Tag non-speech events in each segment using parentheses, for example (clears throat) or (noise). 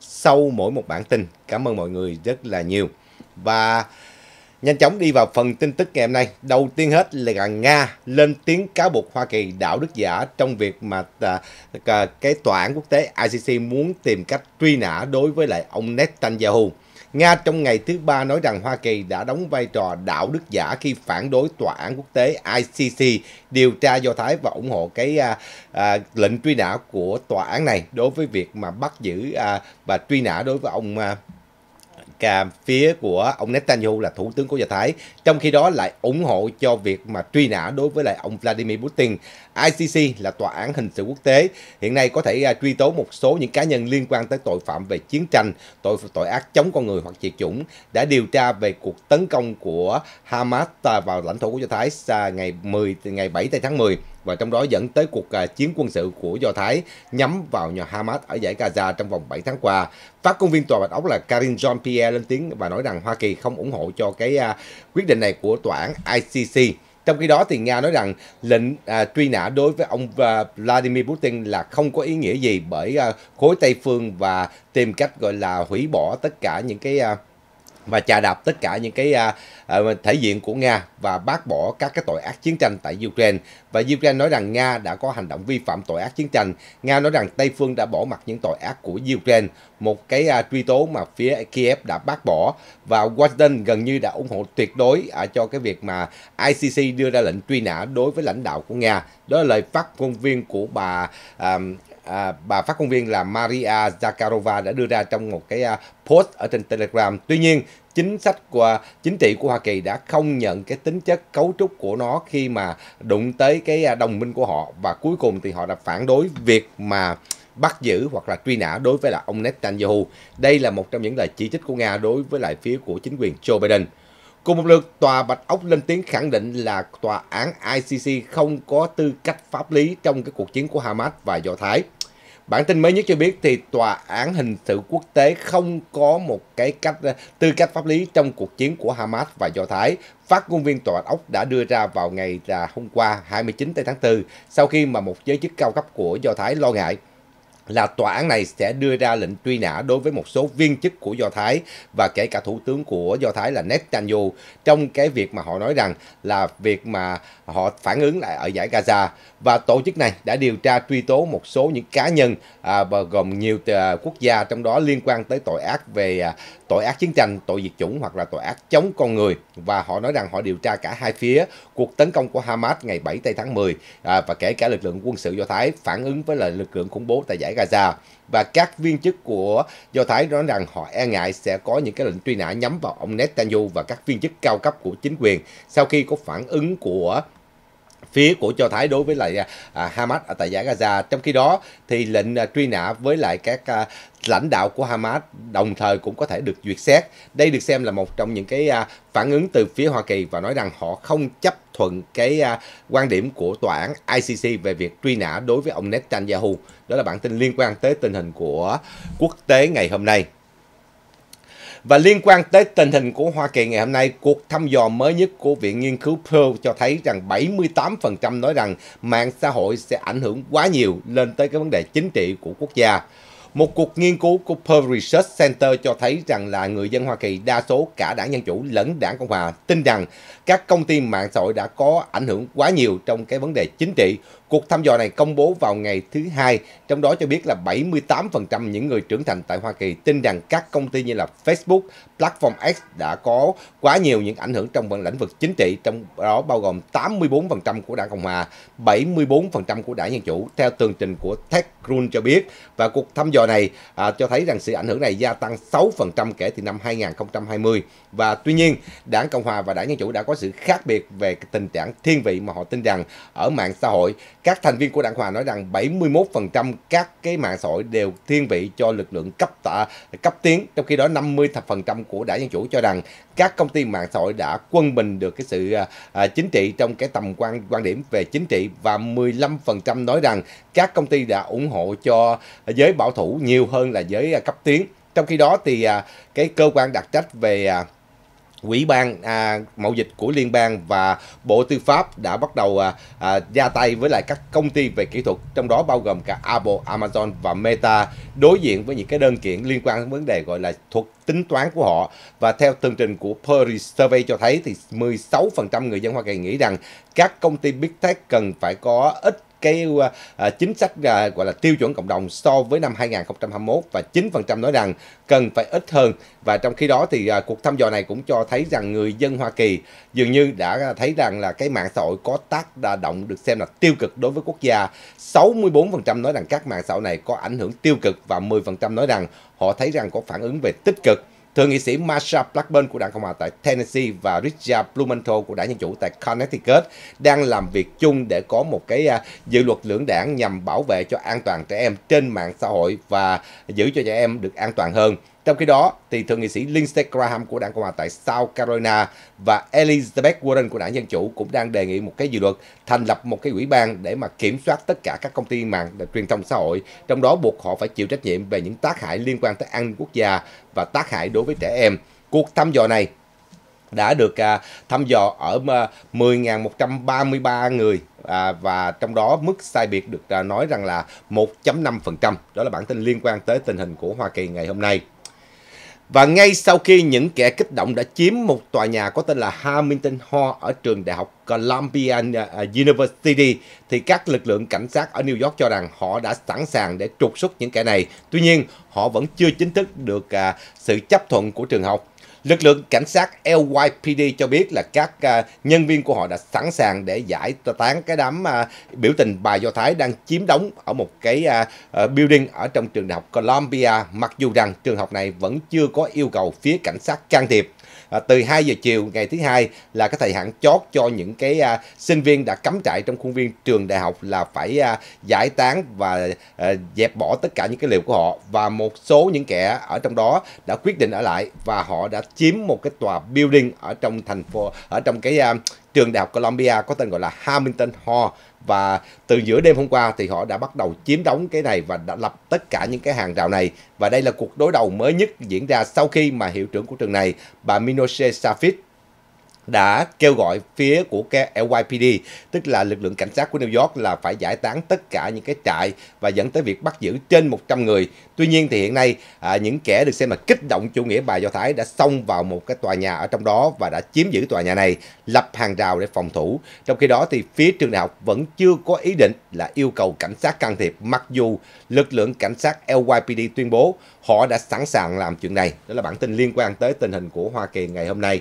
sau mỗi một bản tin. Cảm ơn mọi người rất là nhiều. Và nhanh chóng đi vào phần tin tức ngày hôm nay. Đầu tiên hết là Nga lên tiếng cáo buộc Hoa Kỳ đạo đức giả trong việc mà à, cái tòa án quốc tế ICC muốn tìm cách truy nã đối với lại ông Netanyahu. Nga trong ngày thứ ba nói rằng Hoa Kỳ đã đóng vai trò đạo đức giả khi phản đối tòa án quốc tế ICC điều tra Do Thái và ủng hộ cái à, à, lệnh truy nã của tòa án này đối với việc mà bắt giữ à, và truy nã đối với ông à, cả phía của ông Netanyahu là thủ tướng của Do Thái, trong khi đó lại ủng hộ cho việc mà truy nã đối với lại ông Vladimir Putin. ICC là tòa án hình sự quốc tế hiện nay có thể à, truy tố một số những cá nhân liên quan tới tội phạm về chiến tranh, tội tội ác chống con người hoặc diệt chủng đã điều tra về cuộc tấn công của Hamas vào lãnh thổ của Do Thái ngày 10 ngày 7 tháng 10 và trong đó dẫn tới cuộc à, chiến quân sự của Do Thái nhắm vào nhà Hamas ở giải Gaza trong vòng 7 tháng qua. Phát công viên Tòa Bạch Ốc là Karin Jean-Pierre lên tiếng và nói rằng Hoa Kỳ không ủng hộ cho cái à, quyết định này của tòa án ICC. Trong khi đó thì Nga nói rằng lệnh à, truy nã đối với ông à, Vladimir Putin là không có ý nghĩa gì bởi à, khối Tây phương và tìm cách gọi là hủy bỏ tất cả những cái à, và chà đạp tất cả những cái à, à, thể diện của Nga và bác bỏ các cái tội ác chiến tranh tại Ukraine. Và Ukraine nói rằng Nga đã có hành động vi phạm tội ác chiến tranh. Nga nói rằng Tây phương đã bỏ mặt những tội ác của Ukraine, một cái à, truy tố mà phía Kiev đã bác bỏ và Washington gần như đã ủng hộ tuyệt đối cho cái việc mà ICC đưa ra lệnh truy nã đối với lãnh đạo của Nga. Đó là lời phát ngôn viên của bà à, bà phát ngôn viên là Maria Zakharova đã đưa ra trong một cái à, post ở trên Telegram. Tuy nhiên, chính sách của chính trị của Hoa Kỳ đã không nhận cái tính chất cấu trúc của nó khi mà đụng tới cái à, đồng minh của họ và cuối cùng thì họ đã phản đối việc mà bắt giữ hoặc là truy nã đối với là ông Netanyahu. Đây là một trong những lời chỉ trích của Nga đối với lại phía của chính quyền Joe Biden. Cùng một lượt, tòa Bạch Ốc lên tiếng khẳng định là tòa án ICC không có tư cách pháp lý trong cái cuộc chiến của Hamas và Do Thái. Bản tin mới nhất cho biết thì tòa án hình sự quốc tế không có một cái cách tư cách pháp lý trong cuộc chiến của Hamas và Do Thái. Phát ngôn viên tòa ốc đã đưa ra vào ngày là hôm qua 29 tháng 4 sau khi mà một giới chức cao cấp của Do Thái lo ngại là tòa án này sẽ đưa ra lệnh truy nã đối với một số viên chức của Do Thái và kể cả thủ tướng của Do Thái là Netanyahu trong cái việc mà họ nói rằng là việc mà họ phản ứng lại ở giải Gaza và tổ chức này đã điều tra truy tố một số những cá nhân à, và gồm nhiều à, quốc gia trong đó liên quan tới tội ác về à, tội ác chiến tranh, tội diệt chủng hoặc là tội ác chống con người và họ nói rằng họ điều tra cả hai phía cuộc tấn công của Hamas ngày 7 tây tháng 10 à, và kể cả lực lượng quân sự Do Thái phản ứng với lại lực lượng khủng bố tại giải Gaza Gaza và các viên chức của Do Thái nói rằng họ e ngại sẽ có những cái lệnh truy nã nhắm vào ông Netanyahu và các viên chức cao cấp của chính quyền sau khi có phản ứng của phía của cho Thái đối với lại à, à, Hamas ở tại giải Gaza. Trong khi đó thì lệnh à, truy nã với lại các à, lãnh đạo của Hamas đồng thời cũng có thể được duyệt xét. Đây được xem là một trong những cái à, phản ứng từ phía Hoa Kỳ và nói rằng họ không chấp thuận cái à, quan điểm của tòa án ICC về việc truy nã đối với ông Netanyahu. Đó là bản tin liên quan tới tình hình của quốc tế ngày hôm nay. Và liên quan tới tình hình của Hoa Kỳ ngày hôm nay, cuộc thăm dò mới nhất của Viện Nghiên cứu Pew cho thấy rằng 78% nói rằng mạng xã hội sẽ ảnh hưởng quá nhiều lên tới cái vấn đề chính trị của quốc gia. Một cuộc nghiên cứu của Pew Research Center cho thấy rằng là người dân Hoa Kỳ đa số cả đảng Dân Chủ lẫn đảng Cộng Hòa tin rằng các công ty mạng xã hội đã có ảnh hưởng quá nhiều trong cái vấn đề chính trị. Cuộc thăm dò này công bố vào ngày thứ hai, trong đó cho biết là 78% những người trưởng thành tại Hoa Kỳ tin rằng các công ty như là Facebook, Platform X đã có quá nhiều những ảnh hưởng trong lĩnh vực chính trị, trong đó bao gồm 84% của Đảng Cộng Hòa, 74% của Đảng Dân Chủ, theo tường trình của TechCrunch cho biết. Và cuộc thăm dò này à, cho thấy rằng sự ảnh hưởng này gia tăng 6% kể từ năm 2020. Và tuy nhiên, Đảng Cộng Hòa và Đảng Dân Chủ đã có sự khác biệt về tình trạng thiên vị mà họ tin rằng ở mạng xã hội. Các thành viên của Đảng Hòa nói rằng 71% các cái mạng xã hội đều thiên vị cho lực lượng cấp tạ, cấp tiến, trong khi đó 50% của Đảng Dân Chủ cho rằng các công ty mạng xã hội đã quân bình được cái sự à, à, chính trị trong cái tầm quan quan điểm về chính trị và 15% nói rằng các công ty đã ủng hộ cho giới bảo thủ nhiều hơn là giới à, cấp tiến. Trong khi đó thì cái cơ quan đặc trách về Quỹ ban à, mậu dịch của liên bang và Bộ Tư pháp đã bắt đầu à, à, ra tay với lại các công ty về kỹ thuật trong đó bao gồm cả Apple, Amazon và Meta đối diện với những cái đơn kiện liên quan đến vấn đề gọi là thuật tính toán của họ và theo tường trình của Pew Survey cho thấy thì 16% người dân Hoa Kỳ nghĩ rằng các công ty Big Tech cần phải có ít cái uh, chính sách uh, gọi là tiêu chuẩn cộng đồng so với năm 2021 và 9% nói rằng cần phải ít hơn và trong khi đó thì uh, cuộc thăm dò này cũng cho thấy rằng người dân Hoa Kỳ dường như đã thấy rằng là cái mạng xã hội có tác đa động được xem là tiêu cực đối với quốc gia 64% nói rằng các mạng xã hội này có ảnh hưởng tiêu cực và 10% nói rằng họ thấy rằng có phản ứng về tích cực Thượng nghị sĩ Marsha Blackburn của đảng Cộng hòa tại Tennessee và Richard Blumenthal của đảng Dân Chủ tại Connecticut đang làm việc chung để có một cái à, dự luật lưỡng đảng nhằm bảo vệ cho an toàn trẻ em trên mạng xã hội và giữ cho trẻ em được an toàn hơn. Trong khi đó, thì thượng nghị sĩ Lindsey Graham của đảng Cộng hòa tại South Carolina và Elizabeth Warren của đảng Dân Chủ cũng đang đề nghị một cái dự luật thành lập một cái ủy ban để mà kiểm soát tất cả các công ty mạng truyền thông xã hội, trong đó buộc họ phải chịu trách nhiệm về những tác hại liên quan tới an ninh quốc gia và tác hại đối với trẻ em. Cuộc thăm dò này đã được à, thăm dò ở à, 10.133 người à, và trong đó mức sai biệt được à, nói rằng là 1.5%. Đó là bản tin liên quan tới tình hình của Hoa Kỳ ngày hôm nay. Và ngay sau khi những kẻ kích động đã chiếm một tòa nhà có tên là Hamilton Hall ở trường đại học Columbia à, à, University, thì các lực lượng cảnh sát ở New York cho rằng họ đã sẵn sàng để trục xuất những kẻ này. Tuy nhiên, họ vẫn chưa chính thức được à, sự chấp thuận của trường học. Lực lượng cảnh sát LYPD cho biết là các à, nhân viên của họ đã sẵn sàng để giải tán cái đám à, biểu tình bài Do Thái đang chiếm đóng ở một cái à, ờ, building ở trong trường đại học Columbia, mặc dù rằng trường học này vẫn chưa có yêu cầu phía cảnh sát can thiệp à, từ 2 giờ chiều ngày thứ hai là các thầy hãng chót cho những cái à, sinh viên đã cắm trại trong khuôn viên trường đại học là phải à, giải tán và à, dẹp bỏ tất cả những cái liệu của họ và một số những kẻ ở trong đó đã quyết định ở lại và họ đã chiếm một cái tòa building ở trong thành phố ở trong cái à, trường đại học Columbia có tên gọi là Hamilton Hall và từ giữa đêm hôm qua thì họ đã bắt đầu chiếm đóng cái này và đã lập tất cả những cái hàng rào này và đây là cuộc đối đầu mới nhất diễn ra sau khi mà hiệu trưởng của trường này bà Minose Safit đã kêu gọi phía của cái LYPD, tức là lực lượng cảnh sát của New York là phải giải tán tất cả những cái trại và dẫn tới việc bắt giữ trên 100 người. Tuy nhiên thì hiện nay à, những kẻ được xem là kích động chủ nghĩa bài Do Thái đã xông vào một cái tòa nhà ở trong đó và đã chiếm giữ tòa nhà này, lập hàng rào để phòng thủ. Trong khi đó thì phía trường đại học vẫn chưa có ý định là yêu cầu cảnh sát can thiệp mặc dù lực lượng cảnh sát LYPD tuyên bố họ đã sẵn sàng làm chuyện này. Đó là bản tin liên quan tới tình hình của Hoa Kỳ ngày hôm nay.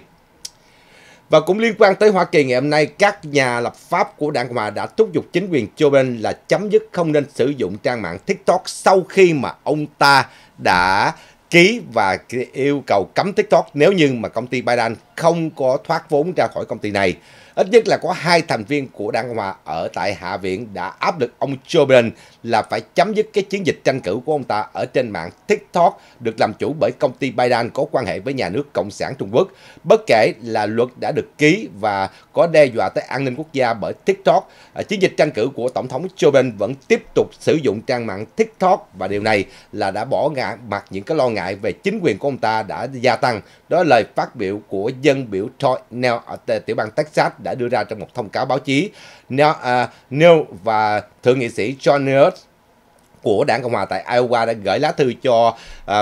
Và cũng liên quan tới Hoa Kỳ ngày hôm nay, các nhà lập pháp của Đảng Cộng Hòa đã thúc giục chính quyền Joe Biden là chấm dứt không nên sử dụng trang mạng TikTok sau khi mà ông ta đã ký và yêu cầu cấm TikTok nếu như mà công ty Biden không có thoát vốn ra khỏi công ty này. Ít nhất là có hai thành viên của Đảng Cộng Hòa ở tại Hạ viện đã áp lực ông Joe Biden là phải chấm dứt cái chiến dịch tranh cử của ông ta ở trên mạng TikTok được làm chủ bởi công ty Biden có quan hệ với nhà nước Cộng sản Trung Quốc. Bất kể là luật đã được ký và có đe dọa tới an ninh quốc gia bởi TikTok, à, chiến dịch tranh cử của Tổng thống Joe Biden vẫn tiếp tục sử dụng trang mạng TikTok và điều này là đã bỏ ngã mặt những cái lo ngại về chính quyền của ông ta đã gia tăng. Đó là lời phát biểu của dân biểu Troy Neal ở tiểu bang Texas đã đưa ra trong một thông cáo báo chí. Neal, uh, à, Neal và Thượng nghị sĩ John Neal của đảng Cộng hòa tại Iowa đã gửi lá thư cho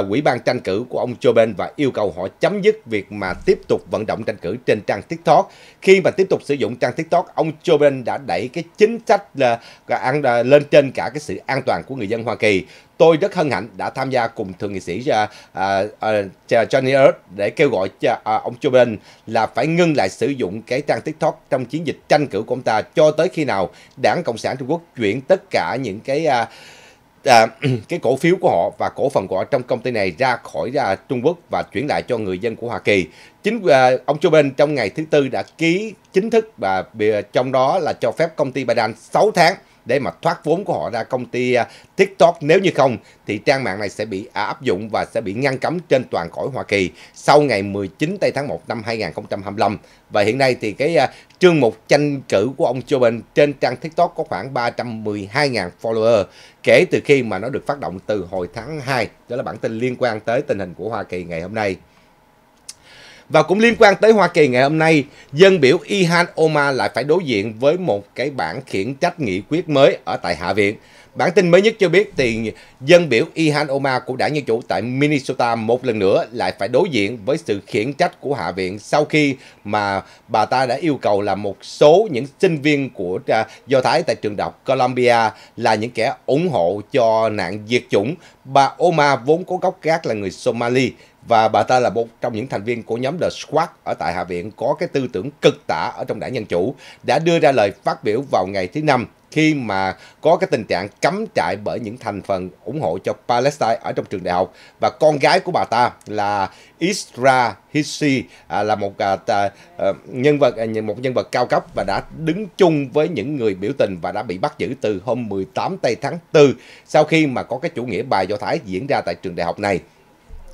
quỹ à, ban tranh cử của ông Joe Biden và yêu cầu họ chấm dứt việc mà tiếp tục vận động tranh cử trên trang TikTok. Khi mà tiếp tục sử dụng trang TikTok, ông Joe Biden đã đẩy cái chính sách là, à, ăn à, lên trên cả cái sự an toàn của người dân Hoa Kỳ. Tôi rất hân hạnh đã tham gia cùng thượng nghị sĩ Johnny Earth để kêu gọi uh, ông Joe Biden là phải ngưng lại sử dụng cái trang TikTok trong chiến dịch tranh cử của ông ta cho tới khi nào đảng Cộng sản Trung Quốc chuyển tất cả những cái uh, à, (clears throat) cái cổ phiếu của họ và cổ phần của họ trong công ty này ra khỏi ra à, Trung Quốc và chuyển lại cho người dân của Hoa Kỳ. Chính à, ông Joe Biden trong ngày thứ tư đã ký chính thức và à, trong đó là cho phép công ty Biden 6 tháng để mà thoát vốn của họ ra công ty à, TikTok. Nếu như không thì trang mạng này sẽ bị à, áp dụng và sẽ bị ngăn cấm trên toàn cõi Hoa Kỳ sau ngày 19 tây tháng 1 năm 2025. Và hiện nay thì cái à, chương mục tranh cử của ông Joe Biden trên trang TikTok có khoảng 312.000 follower kể từ khi mà nó được phát động từ hồi tháng 2. Đó là bản tin liên quan tới tình hình của Hoa Kỳ ngày hôm nay. Và cũng liên quan tới Hoa Kỳ ngày hôm nay, dân biểu Ihan Omar lại phải đối diện với một cái bản khiển trách nghị quyết mới ở tại Hạ viện. Bản tin mới nhất cho biết thì dân biểu Ihan Omar của đảng Dân Chủ tại Minnesota một lần nữa lại phải đối diện với sự khiển trách của Hạ viện sau khi mà bà ta đã yêu cầu là một số những sinh viên của à, Do Thái tại trường đại học Columbia là những kẻ ủng hộ cho nạn diệt chủng. Bà Omar vốn có gốc gác là người Somali, và bà ta là một trong những thành viên của nhóm The Squad ở tại Hạ viện có cái tư tưởng cực tả ở trong đảng Dân Chủ, đã đưa ra lời phát biểu vào ngày thứ Năm khi mà có cái tình trạng cấm trại bởi những thành phần ủng hộ cho Palestine ở trong trường đại học và con gái của bà ta là Isra Hissi à, là một à, à, nhân vật à, một nhân vật cao cấp và đã đứng chung với những người biểu tình và đã bị bắt giữ từ hôm 18 tây tháng 4 sau khi mà có cái chủ nghĩa bài do thái diễn ra tại trường đại học này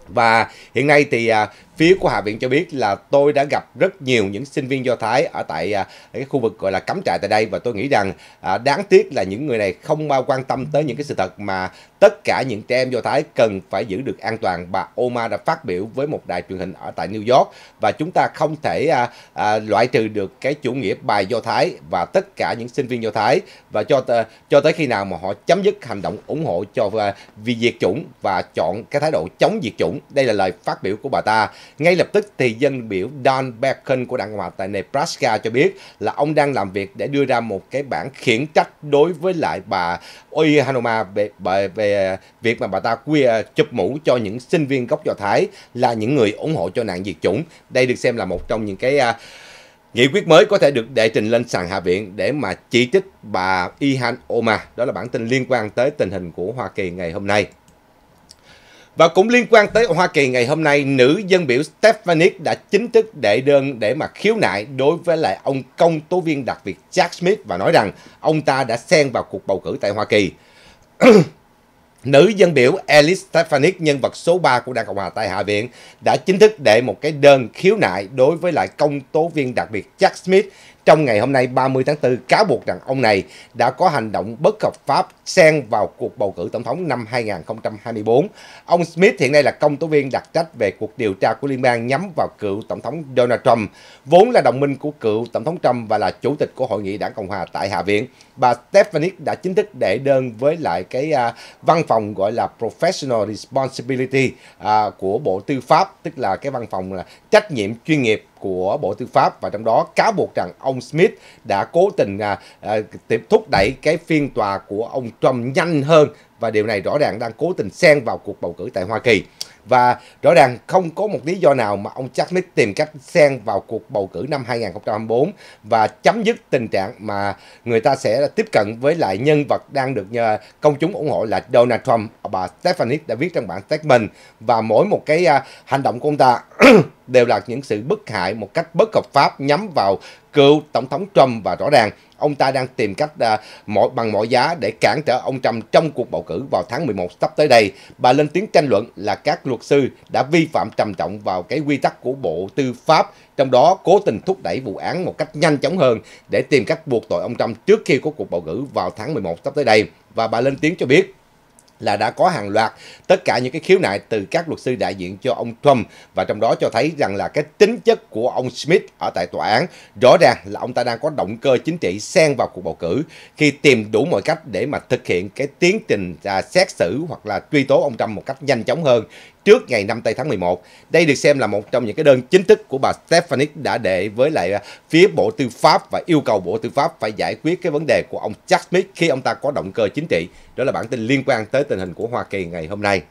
và hiện nay thì à, Phía của Hạ viện cho biết là tôi đã gặp rất nhiều những sinh viên Do Thái ở tại à, cái khu vực gọi là cắm trại tại đây và tôi nghĩ rằng à, đáng tiếc là những người này không bao quan tâm tới những cái sự thật mà tất cả những trẻ em Do Thái cần phải giữ được an toàn. Bà Oma đã phát biểu với một đài truyền hình ở tại New York và chúng ta không thể à, loại trừ được cái chủ nghĩa bài Do Thái và tất cả những sinh viên Do Thái và cho cho tới khi nào mà họ chấm dứt hành động ủng hộ cho à, vì diệt chủng và chọn cái thái độ chống diệt chủng. Đây là lời phát biểu của bà ta. Ngay lập tức thì dân biểu Don Bacon của đảng Cộng hòa tại Nebraska cho biết là ông đang làm việc để đưa ra một cái bản khiển trách đối với lại bà Oi Hanoma về, về, về việc mà bà ta quy, ờ, chụp mũ cho những sinh viên gốc Do Thái là những người ủng hộ cho nạn diệt chủng. Đây được xem là một trong những cái... Uh, Nghị quyết mới có thể được đệ trình lên sàn Hạ viện để mà chỉ trích bà Ihan Oma. Đó là bản tin liên quan tới tình hình của Hoa Kỳ ngày hôm nay. Và cũng liên quan tới Hoa Kỳ ngày hôm nay, nữ dân biểu Stefanik đã chính thức đệ đơn để mà khiếu nại đối với lại ông công tố viên đặc biệt Jack Smith và nói rằng ông ta đã xen vào cuộc bầu cử tại Hoa Kỳ. (clears throat) Nữ dân biểu Alice Stefanik, nhân vật số 3 của Đảng Cộng hòa tại Hạ viện, đã chính thức đệ một cái đơn khiếu nại đối với lại công tố viên đặc biệt Jack Smith trong ngày hôm nay 30 tháng 4, cáo buộc rằng ông này đã có hành động bất hợp pháp xen vào cuộc bầu cử tổng thống năm 2024. Ông Smith hiện nay là công tố viên đặc trách về cuộc điều tra của liên bang nhắm vào cựu tổng thống Donald Trump, vốn là đồng minh của cựu tổng thống Trump và là chủ tịch của hội nghị đảng Cộng hòa tại Hạ viện. Bà Stephanie đã chính thức đệ đơn với lại cái à, văn phòng gọi là Professional Responsibility à, của Bộ Tư pháp, tức là cái văn phòng là trách nhiệm chuyên nghiệp của Bộ Tư pháp và trong đó cáo buộc rằng ông Smith đã cố tình à, à, thúc đẩy cái phiên tòa của ông Trump nhanh hơn và điều này rõ ràng đang cố tình xen vào cuộc bầu cử tại Hoa Kỳ và rõ ràng không có một lý do nào mà ông Chuck Smith tìm cách xen vào cuộc bầu cử năm 2024 và chấm dứt tình trạng mà người ta sẽ tiếp cận với lại nhân vật đang được nhờ à, công chúng ủng hộ là Donald Trump. Bà Stephanie đã viết trong bản statement và mỗi một cái à, hành động của ông ta đều là những sự bức hại một cách bất hợp pháp nhắm vào cựu tổng thống Trump và rõ ràng ông ta đang tìm cách à, mọi bằng mọi giá để cản trở ông Trump trong cuộc bầu cử vào tháng 11 sắp tới đây. Bà lên tiếng tranh luận là các luật sư đã vi phạm trầm trọng vào cái quy tắc của Bộ Tư pháp, trong đó cố tình thúc đẩy vụ án một cách nhanh chóng hơn để tìm cách buộc tội ông Trump trước khi có cuộc bầu cử vào tháng 11 sắp tới đây. Và bà lên tiếng cho biết là đã có hàng loạt tất cả những cái khiếu nại từ các luật sư đại diện cho ông Trump và trong đó cho thấy rằng là cái tính chất của ông Smith ở tại tòa án rõ ràng là ông ta đang có động cơ chính trị xen vào cuộc bầu cử khi tìm đủ mọi cách để mà thực hiện cái tiến trình à, xét xử hoặc là truy tố ông Trump một cách nhanh chóng hơn trước ngày 5 tây tháng 11. Đây được xem là một trong những cái đơn chính thức của bà Stephanie đã đệ với lại à, phía Bộ Tư pháp và yêu cầu Bộ Tư pháp phải giải quyết cái vấn đề của ông Jack Smith khi ông ta có động cơ chính trị. Đó là bản tin liên quan tới tình hình của Hoa Kỳ ngày hôm nay.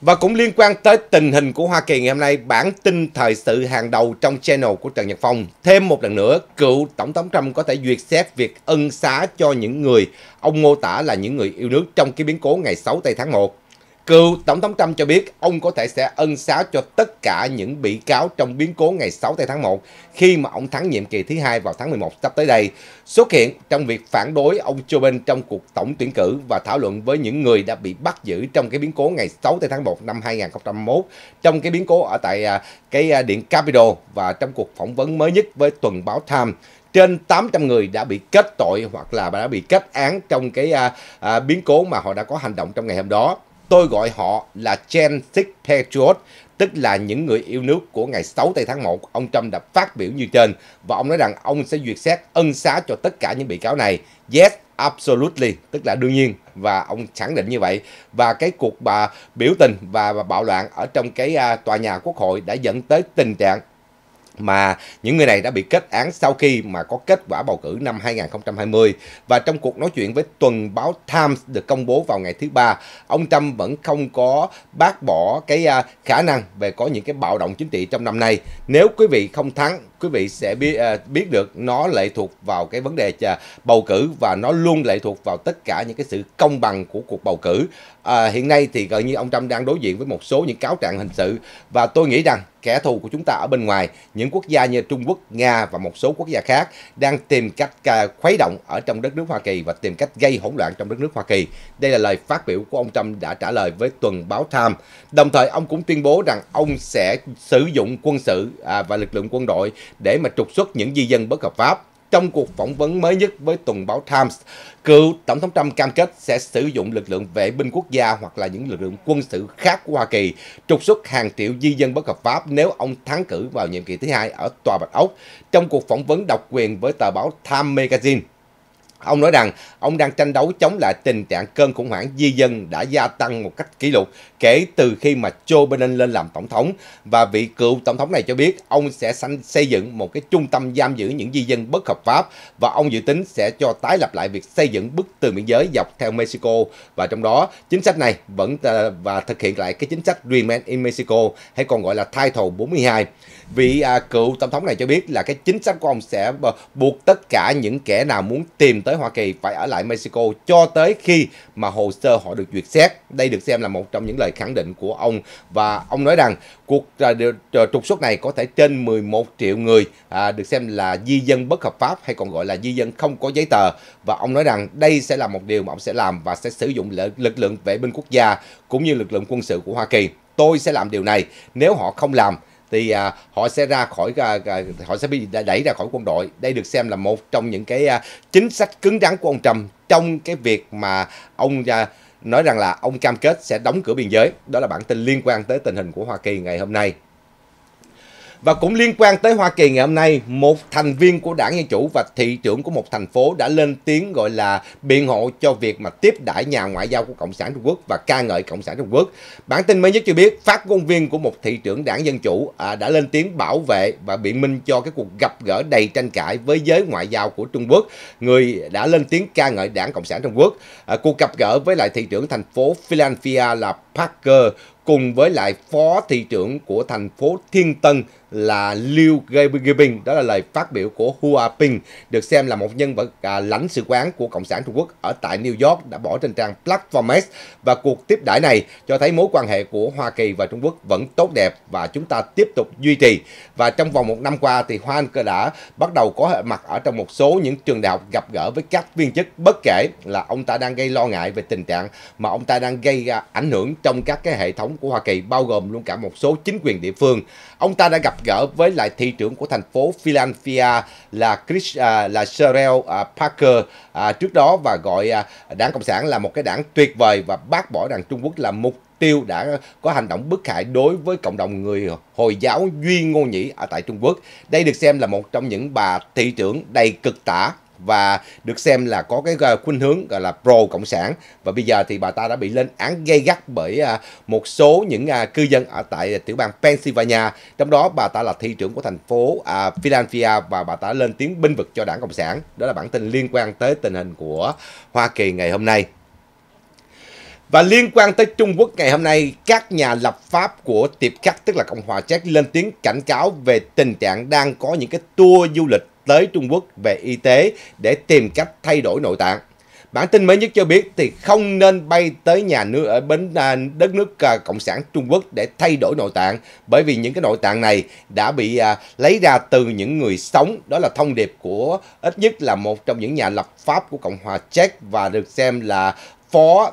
Và cũng liên quan tới tình hình của Hoa Kỳ ngày hôm nay, bản tin thời sự hàng đầu trong channel của Trần Nhật Phong. Thêm một lần nữa, cựu Tổng thống Trump có thể duyệt xét việc ân xá cho những người ông mô tả là những người yêu nước trong cái biến cố ngày 6 tây tháng 1. Cựu Tổng thống Trump cho biết ông có thể sẽ ân xá cho tất cả những bị cáo trong biến cố ngày 6 tháng 1 khi mà ông thắng nhiệm kỳ thứ hai vào tháng 11 sắp tới đây, xuất hiện trong việc phản đối ông Joe Biden trong cuộc tổng tuyển cử và thảo luận với những người đã bị bắt giữ trong cái biến cố ngày 6 tháng 1 năm 2021 trong cái biến cố ở tại à, cái à, điện Capitol và trong cuộc phỏng vấn mới nhất với tuần báo Time trên 800 người đã bị kết tội hoặc là đã bị kết án trong cái à, biến cố mà họ đã có hành động trong ngày hôm đó. Tôi gọi họ là Gen Six Patriot, tức là những người yêu nước của ngày 6 tây tháng 1. Ông Trump đã phát biểu như trên và ông nói rằng ông sẽ duyệt xét ân xá cho tất cả những bị cáo này. Yes, absolutely, tức là đương nhiên và ông khẳng định như vậy và cái cuộc bà biểu tình và bạo loạn ở trong cái à, tòa nhà quốc hội đã dẫn tới tình trạng mà những người này đã bị kết án sau khi mà có kết quả bầu cử năm 2020 và trong cuộc nói chuyện với tuần báo Times được công bố vào ngày thứ ba, ông Trump vẫn không có bác bỏ cái à, khả năng về có những cái bạo động chính trị trong năm nay. Nếu quý vị không thắng quý vị sẽ biết à, biết được nó lệ thuộc vào cái vấn đề bầu cử và nó luôn lệ thuộc vào tất cả những cái sự công bằng của cuộc bầu cử. À, hiện nay thì gần như ông Trump đang đối diện với một số những cáo trạng hình sự và tôi nghĩ rằng kẻ thù của chúng ta ở bên ngoài, những quốc gia như Trung Quốc, Nga và một số quốc gia khác đang tìm cách à, khuấy động ở trong đất nước Hoa Kỳ và tìm cách gây hỗn loạn trong đất nước Hoa Kỳ. Đây là lời phát biểu của ông Trump đã trả lời với tuần báo Time. Đồng thời ông cũng tuyên bố rằng ông sẽ sử dụng quân sự à, và lực lượng quân đội để mà trục xuất những di dân bất hợp pháp. Trong cuộc phỏng vấn mới nhất với tuần báo Times, cựu Tổng thống Trump cam kết sẽ sử dụng lực lượng vệ binh quốc gia hoặc là những lực lượng quân sự khác của Hoa Kỳ trục xuất hàng triệu di dân bất hợp pháp nếu ông thắng cử vào nhiệm kỳ thứ hai ở Tòa Bạch Ốc. Trong cuộc phỏng vấn độc quyền với tờ báo Time Magazine, Ông nói rằng ông đang tranh đấu chống lại tình trạng cơn khủng hoảng di dân đã gia tăng một cách kỷ lục kể từ khi mà Joe Biden lên làm tổng thống và vị cựu tổng thống này cho biết ông sẽ xây dựng một cái trung tâm giam giữ những di dân bất hợp pháp và ông dự tính sẽ cho tái lập lại việc xây dựng bức tường biên giới dọc theo Mexico và trong đó chính sách này vẫn ờ, và thực hiện lại cái chính sách Remain in Mexico hay còn gọi là Title 42 vị à, cựu tổng thống này cho biết là cái chính sách của ông sẽ buộc tất cả những kẻ nào muốn tìm tới Hoa Kỳ phải ở lại Mexico cho tới khi mà hồ sơ họ được duyệt xét. Đây được xem là một trong những lời khẳng định của ông và ông nói rằng cuộc à, trục xuất này có thể trên 11 triệu người à, được xem là di dân bất hợp pháp hay còn gọi là di dân không có giấy tờ và ông nói rằng đây sẽ là một điều mà ông sẽ làm và sẽ sử dụng lực lượng vệ binh quốc gia cũng như lực lượng quân sự của Hoa Kỳ. Tôi sẽ làm điều này nếu họ không làm thì à, họ sẽ ra khỏi à, à họ sẽ bị đẩy ra khỏi quân đội đây được xem là một trong những cái à, chính sách cứng rắn của ông Trump trong cái việc mà ông à, nói rằng là ông cam kết sẽ đóng cửa biên giới đó là bản tin liên quan tới tình hình của Hoa Kỳ ngày hôm nay và cũng liên quan tới Hoa Kỳ ngày hôm nay, một thành viên của đảng Dân Chủ và thị trưởng của một thành phố đã lên tiếng gọi là biện hộ cho việc mà tiếp đãi nhà ngoại giao của Cộng sản Trung Quốc và ca ngợi Cộng sản Trung Quốc. Bản tin mới nhất cho biết, phát ngôn viên của một thị trưởng đảng Dân Chủ à, đã lên tiếng bảo vệ và biện minh cho cái cuộc gặp gỡ đầy tranh cãi với giới ngoại giao của Trung Quốc, người đã lên tiếng ca ngợi đảng Cộng sản Trung Quốc. À, cuộc gặp gỡ với lại thị trưởng thành phố Philadelphia là Parker cùng với lại phó thị trưởng của thành phố Thiên Tân là Liu Gebing, đó là lời phát biểu của Hua Ping, được xem là một nhân vật à, lãnh sự quán của Cộng sản Trung Quốc ở tại New York đã bỏ trên trang Platform X và cuộc tiếp đãi này cho thấy mối quan hệ của Hoa Kỳ và Trung Quốc vẫn tốt đẹp và chúng ta tiếp tục duy trì. Và trong vòng một năm qua thì Hoa Anh đã bắt đầu có mặt ở trong một số những trường đại học gặp gỡ với các viên chức bất kể là ông ta đang gây lo ngại về tình trạng mà ông ta đang gây à, ảnh hưởng trong các cái hệ thống của Hoa Kỳ bao gồm luôn cả một số chính quyền địa phương Ông ta đã gặp gỡ với lại thị trưởng của thành phố Philadelphia là Chris à, là Sherelle à, Parker à, trước đó và gọi à, đảng Cộng sản là một cái đảng tuyệt vời và bác bỏ rằng Trung Quốc là mục tiêu đã có hành động bức hại đối với cộng đồng người Hồi giáo Duy Ngô Nhĩ ở tại Trung Quốc. Đây được xem là một trong những bà thị trưởng đầy cực tả và được xem là có cái ờ, khuynh hướng gọi là pro cộng sản và bây giờ thì bà ta đã bị lên án gay gắt bởi ờ, một số những ờ, cư dân ở tại tiểu bang Pennsylvania trong đó bà ta là thị trưởng của thành phố à, Philadelphia và bà ta lên tiếng binh vực cho đảng cộng sản đó là bản tin liên quan tới tình hình của Hoa Kỳ ngày hôm nay và liên quan tới Trung Quốc ngày hôm nay, các nhà lập pháp của Tiệp Khắc, tức là Cộng hòa Séc, lên tiếng cảnh cáo về tình trạng đang có những cái tour du lịch tới Trung Quốc về y tế để tìm cách thay đổi nội tạng. Bản tin mới nhất cho biết thì không nên bay tới nhà nước ở bến à, đất nước à, cộng sản Trung Quốc để thay đổi nội tạng bởi vì những cái nội tạng này đã bị à, lấy ra từ những người sống đó là thông điệp của ít nhất là một trong những nhà lập pháp của Cộng hòa Czech và được xem là phó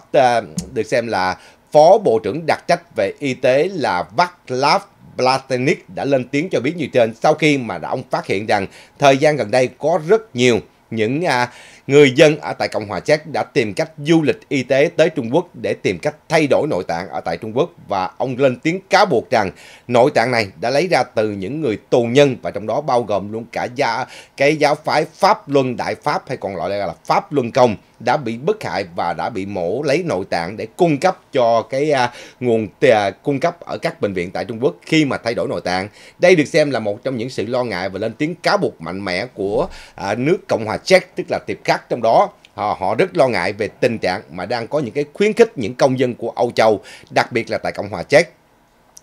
được xem là phó bộ trưởng đặc trách về y tế là Václav Platinic đã lên tiếng cho biết như trên sau khi mà ông phát hiện rằng thời gian gần đây có rất nhiều những à, người dân ở tại Cộng hòa Séc đã tìm cách du lịch y tế tới Trung Quốc để tìm cách thay đổi nội tạng ở tại Trung Quốc và ông lên tiếng cáo buộc rằng nội tạng này đã lấy ra từ những người tù nhân và trong đó bao gồm luôn cả gia, cái giáo phái Pháp Luân Đại Pháp hay còn gọi là Pháp Luân Công đã bị bức hại và đã bị mổ lấy nội tạng để cung cấp cho cái à, nguồn à, cung cấp ở các bệnh viện tại Trung Quốc khi mà thay đổi nội tạng. Đây được xem là một trong những sự lo ngại và lên tiếng cáo buộc mạnh mẽ của à, nước Cộng hòa Séc tức là tiệp cắt trong đó họ, họ rất lo ngại về tình trạng mà đang có những cái khuyến khích những công dân của Âu Châu, đặc biệt là tại Cộng hòa Séc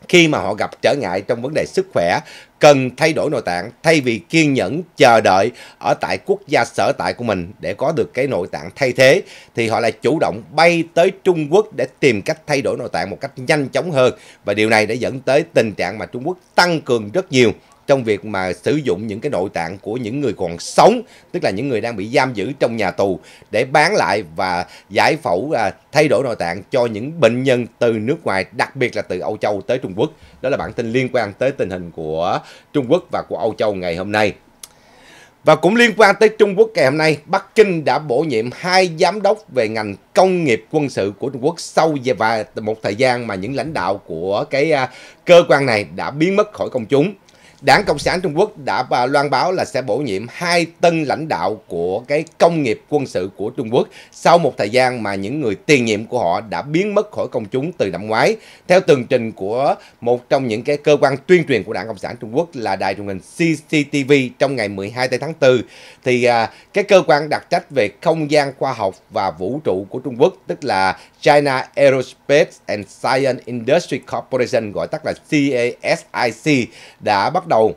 khi mà họ gặp trở ngại trong vấn đề sức khỏe cần thay đổi nội tạng thay vì kiên nhẫn chờ đợi ở tại quốc gia sở tại của mình để có được cái nội tạng thay thế thì họ lại chủ động bay tới Trung Quốc để tìm cách thay đổi nội tạng một cách nhanh chóng hơn và điều này đã dẫn tới tình trạng mà Trung Quốc tăng cường rất nhiều trong việc mà sử dụng những cái nội tạng của những người còn sống, tức là những người đang bị giam giữ trong nhà tù để bán lại và giải phẫu à, thay đổi nội tạng cho những bệnh nhân từ nước ngoài, đặc biệt là từ Âu Châu tới Trung Quốc. Đó là bản tin liên quan tới tình hình của Trung Quốc và của Âu Châu ngày hôm nay. Và cũng liên quan tới Trung Quốc ngày hôm nay, Bắc Kinh đã bổ nhiệm hai giám đốc về ngành công nghiệp quân sự của Trung Quốc sau và một thời gian mà những lãnh đạo của cái à, cơ quan này đã biến mất khỏi công chúng. Đảng Cộng sản Trung Quốc đã loan báo là sẽ bổ nhiệm hai tân lãnh đạo của cái công nghiệp quân sự của Trung Quốc sau một thời gian mà những người tiền nhiệm của họ đã biến mất khỏi công chúng từ năm ngoái. Theo tường trình của một trong những cái cơ quan tuyên truyền của Đảng Cộng sản Trung Quốc là đài truyền hình CCTV trong ngày 12 tháng 4 thì à, cái cơ quan đặc trách về không gian khoa học và vũ trụ của Trung Quốc tức là China Aerospace and Science Industry Corporation gọi tắt là CASIC đã bắt đầu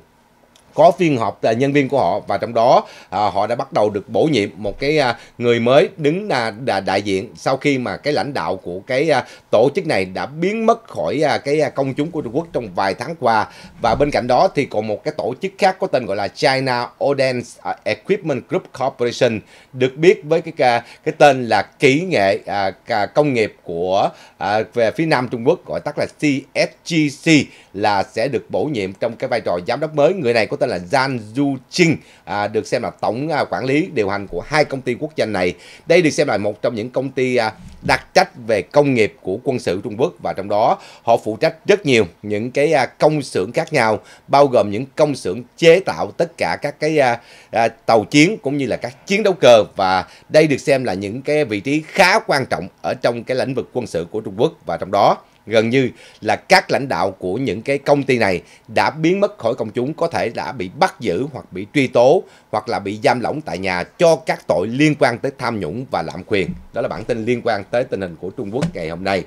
có phiên họp à, nhân viên của họ và trong đó à, họ đã bắt đầu được bổ nhiệm một cái à, người mới đứng à, đại diện sau khi mà cái lãnh đạo của cái à, tổ chức này đã biến mất khỏi à, cái à, công chúng của Trung Quốc trong vài tháng qua và bên cạnh đó thì còn một cái tổ chức khác có tên gọi là China Oden à, Equipment Group Corporation được biết với cái cái, à, cái tên là kỹ nghệ à, à, công nghiệp của à, về phía Nam Trung Quốc gọi tắt là CSGC là sẽ được bổ nhiệm trong cái vai trò giám đốc mới người này có tên là Zhang Yuqing à, được xem là tổng à, quản lý điều hành của hai công ty quốc doanh này. Đây được xem là một trong những công ty à, đặc trách về công nghiệp của quân sự Trung Quốc và trong đó họ phụ trách rất nhiều những cái à, công xưởng khác nhau bao gồm những công xưởng chế tạo tất cả các cái à, à, tàu chiến cũng như là các chiến đấu cơ và đây được xem là những cái vị trí khá quan trọng ở trong cái lĩnh vực quân sự của Trung Quốc và trong đó gần như là các lãnh đạo của những cái công ty này đã biến mất khỏi công chúng có thể đã bị bắt giữ hoặc bị truy tố hoặc là bị giam lỏng tại nhà cho các tội liên quan tới tham nhũng và lạm quyền. Đó là bản tin liên quan tới tình hình của Trung Quốc ngày hôm nay.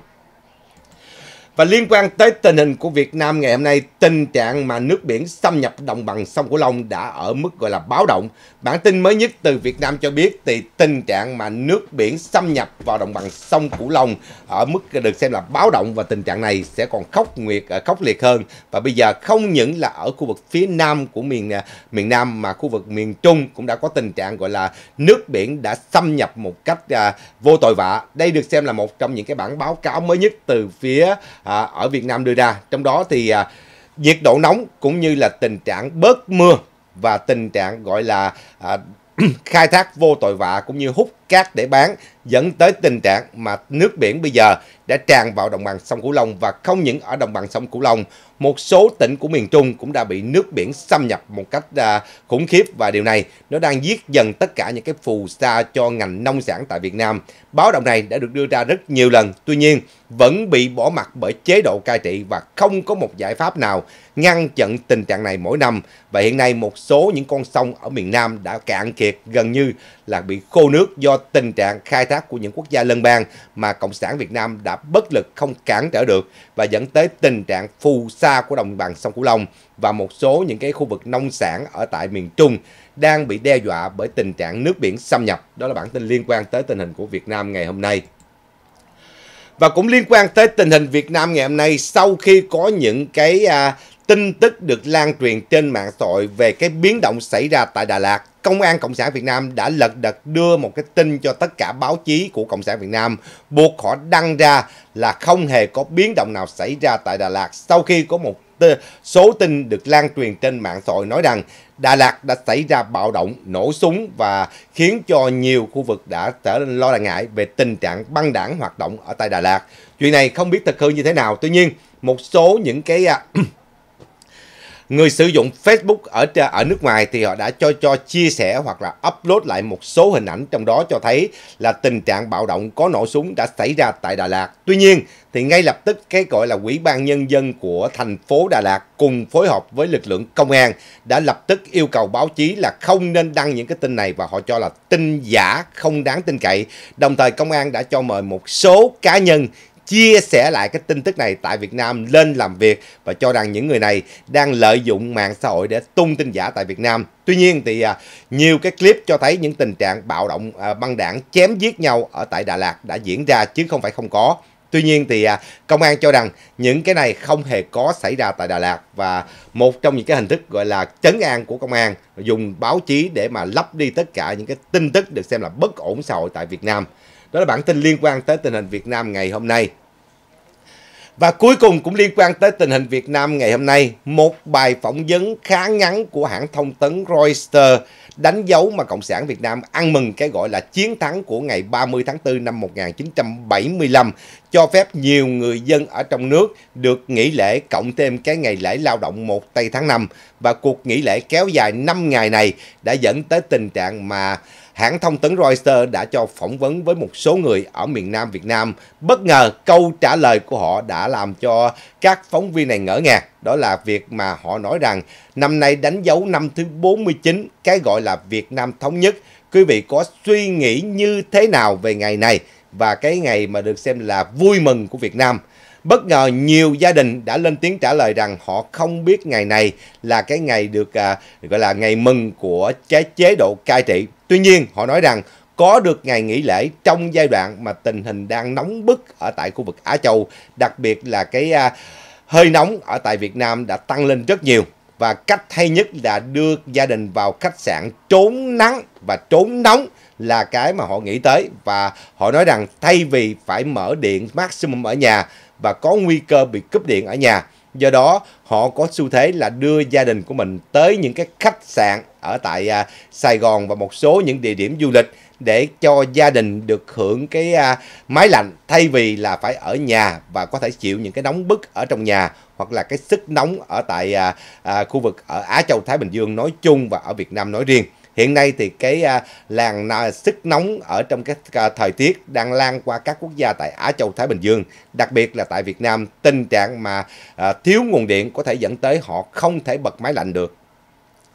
Và liên quan tới tình hình của Việt Nam ngày hôm nay, tình trạng mà nước biển xâm nhập đồng bằng sông Cửu Long đã ở mức gọi là báo động. Bản tin mới nhất từ Việt Nam cho biết thì tình trạng mà nước biển xâm nhập vào đồng bằng sông Cửu Long ở mức được xem là báo động và tình trạng này sẽ còn khốc nguyệt à, khốc liệt hơn. Và bây giờ không những là ở khu vực phía nam của miền à, miền Nam mà khu vực miền Trung cũng đã có tình trạng gọi là nước biển đã xâm nhập một cách à, vô tội vạ. Đây được xem là một trong những cái bản báo cáo mới nhất từ phía À, ở Việt Nam đưa ra. Trong đó thì à, nhiệt độ nóng cũng như là tình trạng bớt mưa và tình trạng gọi là à, (clears throat) khai thác vô tội vạ cũng như hút cát để bán, dẫn tới tình trạng mà nước biển bây giờ đã tràn vào đồng bằng sông Cửu Long và không những ở đồng bằng sông Cửu Long, một số tỉnh của miền Trung cũng đã bị nước biển xâm nhập một cách à, khủng khiếp và điều này nó đang giết dần tất cả những cái phù sa cho ngành nông sản tại Việt Nam. Báo động này đã được đưa ra rất nhiều lần, tuy nhiên vẫn bị bỏ mặt bởi chế độ cai trị và không có một giải pháp nào ngăn chặn tình trạng này mỗi năm. Và hiện nay một số những con sông ở miền Nam đã cạn kiệt gần như là bị khô nước do tình trạng khai thác của những quốc gia lân bang mà Cộng sản Việt Nam đã bất lực không cản trở được và dẫn tới tình trạng phù sa của đồng bằng sông Cửu Long và một số những cái khu vực nông sản ở tại miền Trung đang bị đe dọa bởi tình trạng nước biển xâm nhập. Đó là bản tin liên quan tới tình hình của Việt Nam ngày hôm nay. Và cũng liên quan tới tình hình Việt Nam ngày hôm nay sau khi có những cái à, Tin tức được lan truyền trên mạng xã hội về cái biến động xảy ra tại Đà Lạt. Công an Cộng sản Việt Nam đã lật đật đưa một cái tin cho tất cả báo chí của Cộng sản Việt Nam buộc họ đăng ra là không hề có biến động nào xảy ra tại Đà Lạt sau khi có một số tin được lan truyền trên mạng xã hội nói rằng Đà Lạt đã xảy ra bạo động, nổ súng và khiến cho nhiều khu vực đã trở nên lo ngại về tình trạng băng đảng hoạt động ở tại Đà Lạt. Chuyện này không biết thật hư như thế nào, tuy nhiên một số những cái à, người sử dụng Facebook ở ở nước ngoài thì họ đã cho cho chia sẻ hoặc là upload lại một số hình ảnh trong đó cho thấy là tình trạng bạo động có nổ súng đã xảy ra tại Đà Lạt. Tuy nhiên thì ngay lập tức cái gọi là Ủy ban Nhân dân của thành phố Đà Lạt cùng phối hợp với lực lượng công an đã lập tức yêu cầu báo chí là không nên đăng những cái tin này và họ cho là tin giả không đáng tin cậy. Đồng thời công an đã cho mời một số cá nhân chia sẻ lại cái tin tức này tại Việt Nam lên làm việc và cho rằng những người này đang lợi dụng mạng xã hội để tung tin giả tại Việt Nam. Tuy nhiên thì à, nhiều cái clip cho thấy những tình trạng bạo động à, băng đảng chém giết nhau ở tại Đà Lạt đã diễn ra chứ không phải không có. Tuy nhiên thì à, công an cho rằng những cái này không hề có xảy ra tại Đà Lạt và một trong những cái hình thức gọi là trấn an của công an dùng báo chí để mà lấp đi tất cả những cái tin tức được xem là bất ổn xã hội tại Việt Nam. Đó là bản tin liên quan tới tình hình Việt Nam ngày hôm nay. Và cuối cùng cũng liên quan tới tình hình Việt Nam ngày hôm nay, một bài phỏng vấn khá ngắn của hãng thông tấn Reuters đánh dấu mà Cộng sản Việt Nam ăn mừng cái gọi là chiến thắng của ngày 30 tháng 4 năm 1975, cho phép nhiều người dân ở trong nước được nghỉ lễ cộng thêm cái ngày lễ lao động 1 tây tháng 5. Và cuộc nghỉ lễ kéo dài 5 ngày này đã dẫn tới tình trạng mà hãng thông tấn Reuters đã cho phỏng vấn với một số người ở miền Nam Việt Nam. Bất ngờ câu trả lời của họ đã làm cho các phóng viên này ngỡ ngàng. Đó là việc mà họ nói rằng năm nay đánh dấu năm thứ 49, cái gọi là Việt Nam Thống Nhất. Quý vị có suy nghĩ như thế nào về ngày này và cái ngày mà được xem là vui mừng của Việt Nam? Bất ngờ nhiều gia đình đã lên tiếng trả lời rằng họ không biết ngày này là cái ngày được à, gọi là ngày mừng của cái chế độ cai trị Tuy nhiên, họ nói rằng có được ngày nghỉ lễ trong giai đoạn mà tình hình đang nóng bức ở tại khu vực Á Châu, đặc biệt là cái à, hơi nóng ở tại Việt Nam đã tăng lên rất nhiều. Và cách hay nhất là đưa gia đình vào khách sạn trốn nắng và trốn nóng là cái mà họ nghĩ tới. Và họ nói rằng thay vì phải mở điện maximum ở nhà và có nguy cơ bị cúp điện ở nhà, do đó họ có xu thế là đưa gia đình của mình tới những cái khách sạn ở tại à, Sài Gòn và một số những địa điểm du lịch để cho gia đình được hưởng cái à, máy lạnh thay vì là phải ở nhà và có thể chịu những cái nóng bức ở trong nhà hoặc là cái sức nóng ở tại à, à, khu vực ở Á Châu Thái Bình Dương nói chung và ở Việt Nam nói riêng. Hiện nay thì cái à, làn à, sức nóng ở trong cái à, thời tiết đang lan qua các quốc gia tại Á Châu Thái Bình Dương, đặc biệt là tại Việt Nam, tình trạng mà à, thiếu nguồn điện có thể dẫn tới họ không thể bật máy lạnh được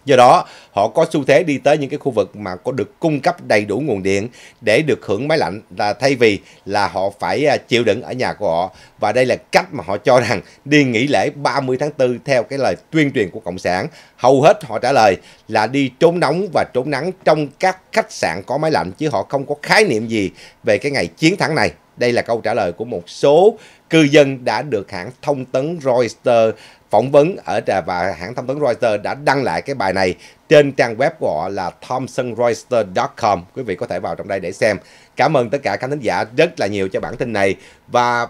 Do đó, họ có xu thế đi tới những cái khu vực mà có được cung cấp đầy đủ nguồn điện để được hưởng máy lạnh là thay vì là họ phải à, chịu đựng ở nhà của họ. Và đây là cách mà họ cho rằng đi nghỉ lễ 30 tháng 4 theo cái lời tuyên truyền của Cộng sản. Hầu hết họ trả lời là đi trốn nóng và trốn nắng trong các khách sạn có máy lạnh chứ họ không có khái niệm gì về cái ngày chiến thắng này. Đây là câu trả lời của một số cư dân đã được hãng thông tấn Reuters phỏng vấn ở và hãng thông tấn Reuters đã đăng lại cái bài này trên trang web của họ là thomsonreuters.com. Quý vị có thể vào trong đây để xem. Cảm ơn tất cả khán thính giả rất là nhiều cho bản tin này và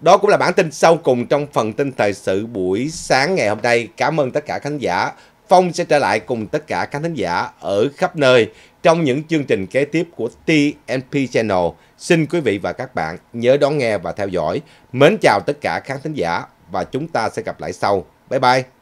đó cũng là bản tin sau cùng trong phần tin thời sự buổi sáng ngày hôm nay. Cảm ơn tất cả khán giả. Phong sẽ trở lại cùng tất cả khán thính giả ở khắp nơi trong những chương trình kế tiếp của TNP Channel. Xin quý vị và các bạn nhớ đón nghe và theo dõi. Mến chào tất cả khán thính giả và chúng ta sẽ gặp lại sau. Bye bye!